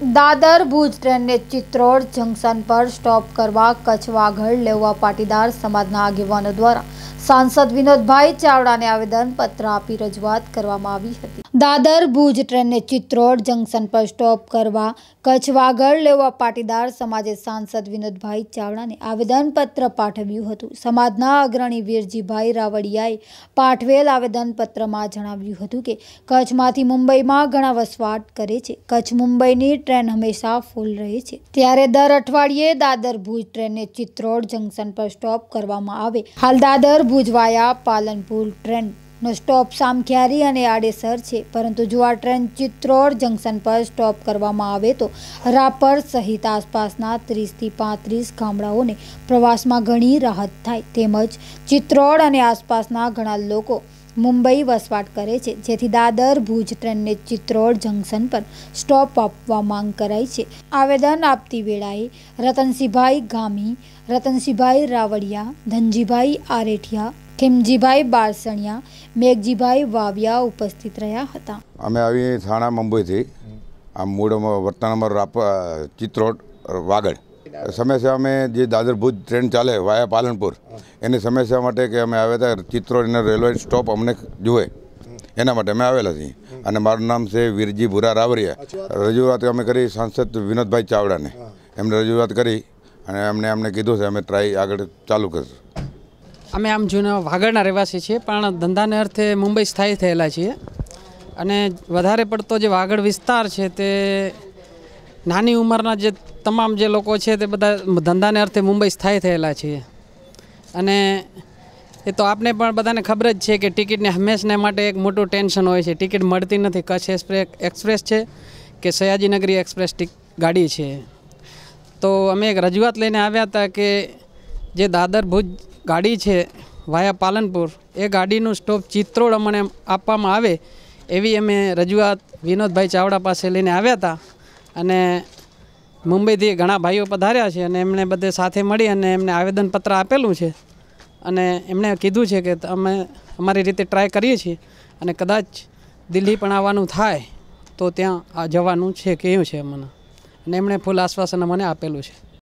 દાદર ભુજ ટ્રેનને ચિત્રોડ જંકશન પર સ્ટોપ કરવા કચ્છ વાઘળ લેવા પાટીદાર સમાજના આગેવાનો દ્વારા સાંસદ વિનોદભાઈ ચાવડાને આવેદનપત્ર આપી રજૂઆત કરવામાં આવી હતી દાદર ભુજ ટ્રેનને ચિત્રોડ જંકશન પર સ્ટોપ કરવા કચ્છ વાઘળ લેવા પાટીદાર સમાજે સાંસદ વિનોદભાઈ ચાવડાને આવેદનપત્ર પાઠવ્યું હતું સમાજના અગ્રણી વીરજીભાઈ રાવડિયાએ પાઠવેલ આવેદનપત્રમાં જણાવ્યું હતું કે કચ્છમાંથી મુંબઈમાં ઘણા વસવાટ કરે છે કચ્છ મુંબઈની ટ્રેન હંમેશા ફૂલ રહે છે ત્યારે દર અઠવાડિયે દાદર ભુજ ટ્રેનને ચિત્રોડ જંકશન પર સ્ટોપ કરવામાં આવે હાલ દાદર ભુજવાયા પાલનપુર ટ્રેન નો સ્ટોપ સામખ્યારી અને આડેસર છે પરંતુ જો આ ટ્રેન ચિત્રોડ જંકશન પર સ્ટોપ કરવામાં આવે તો રાપર સહિત આસપાસના ત્રીસથી પાંત્રીસ ગામડાઓને પ્રવાસમાં ઘણી રાહત થાય તેમજ ચિત્રોડ અને આસપાસના ઘણા લોકો મુંબઈ વસવાટ કરે છે જેથી દાદર ભુજ ટ્રેનને ચિત્રોડ જંકશન પર સ્ટોપ આપવા માંગ કરાઈ છે આવેદન આપતી વેળાએ રતનસિંહભાઈ ગામી રતનસિંહભાઈ રાવળિયા ધનજીભાઈ આરેઠિયા ખેમજીભાઈ બારસણિયા મેઘજીભાઈ વાવિયા ઉપસ્થિત રહ્યા હતા અમે આવી થાણા મુંબઈથી આમ મૂળ વતન અમારું ચિત્રોડ વાગડ સમસ્યા અમે જે દાદર ભુજ ટ્રેન ચાલે વાયા પાલનપુર એની સમસ્યા માટે કે અમે આવ્યા હતા ચિત્રોડના રેલવે સ્ટોપ અમને જુએ એના માટે અમે આવેલા છીએ અને મારું નામ છે વીરજી ભુરા રાવરિયા રજૂઆત અમે કરી સાંસદ વિનોદભાઈ ચાવડાને એમને રજૂઆત કરી અને અમને અમને કીધું છે અમે ટ્રાય આગળ ચાલુ કરશું અમે આમ જૂના વાગડના રહેવાસી છીએ પણ ધંધાને અર્થે મુંબઈ સ્થાયી થયેલા છીએ અને વધારે પડતો જે વાગડ વિસ્તાર છે તે નાની ઉંમરના જે તમામ જે લોકો છે તે બધા ધંધાને અર્થે મુંબઈ સ્થાયી થયેલા છીએ અને એ તો આપને પણ બધાને ખબર જ છે કે ટિકિટને હંમેશને માટે એક મોટું ટેન્શન હોય છે ટિકિટ મળતી નથી કચ્છ એક્સપ્રેસ છે કે સયાજીનગરી એક્સપ્રેસ ગાડી છે તો અમે એક રજૂઆત લઈને આવ્યા હતા કે જે દાદર ભુજ ગાડી છે વાયા પાલનપુર એ ગાડીનું સ્ટોપ ચિત્રોડ અમને આપવામાં આવે એવી અમે રજૂઆત વિનોદભાઈ ચાવડા પાસે લઈને આવ્યા હતા અને મુંબઈથી ઘણા ભાઈઓ પધાર્યા છે અને એમણે બધે સાથે મળી અને એમને આવેદનપત્ર આપેલું છે અને એમણે કીધું છે કે અમે અમારી રીતે ટ્રાય કરીએ છીએ અને કદાચ દિલ્હી પણ આવવાનું થાય તો ત્યાં આ જવાનું છે કેવું છે મને અને એમણે ફૂલ આશ્વાસન મને આપેલું છે